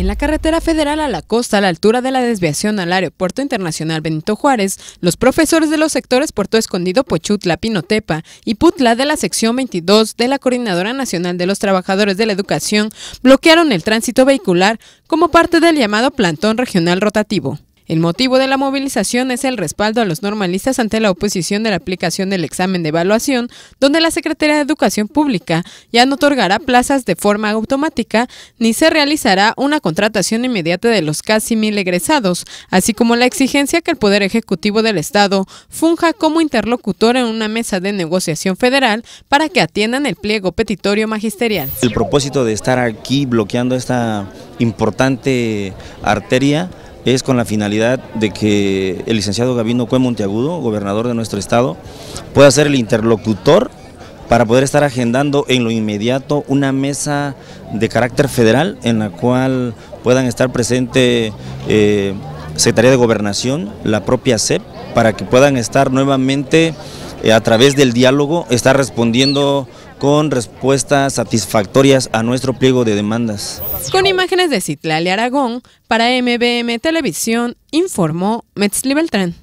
En la carretera federal a la costa, a la altura de la desviación al Aeropuerto Internacional Benito Juárez, los profesores de los sectores Puerto Escondido, Pochutla, Pinotepa y Putla de la sección 22 de la Coordinadora Nacional de los Trabajadores de la Educación bloquearon el tránsito vehicular como parte del llamado plantón regional rotativo. El motivo de la movilización es el respaldo a los normalistas ante la oposición de la aplicación del examen de evaluación, donde la Secretaría de Educación Pública ya no otorgará plazas de forma automática ni se realizará una contratación inmediata de los casi mil egresados, así como la exigencia que el Poder Ejecutivo del Estado funja como interlocutor en una mesa de negociación federal para que atiendan el pliego petitorio magisterial. El propósito de estar aquí bloqueando esta importante arteria es con la finalidad de que el licenciado Gabino Cue Monteagudo, gobernador de nuestro estado, pueda ser el interlocutor para poder estar agendando en lo inmediato una mesa de carácter federal en la cual puedan estar presente eh, Secretaría de Gobernación, la propia CEP, para que puedan estar nuevamente eh, a través del diálogo, estar respondiendo con respuestas satisfactorias a nuestro pliego de demandas. Con imágenes de Citlali Aragón, para MBM Televisión, informó Metzli Beltrán.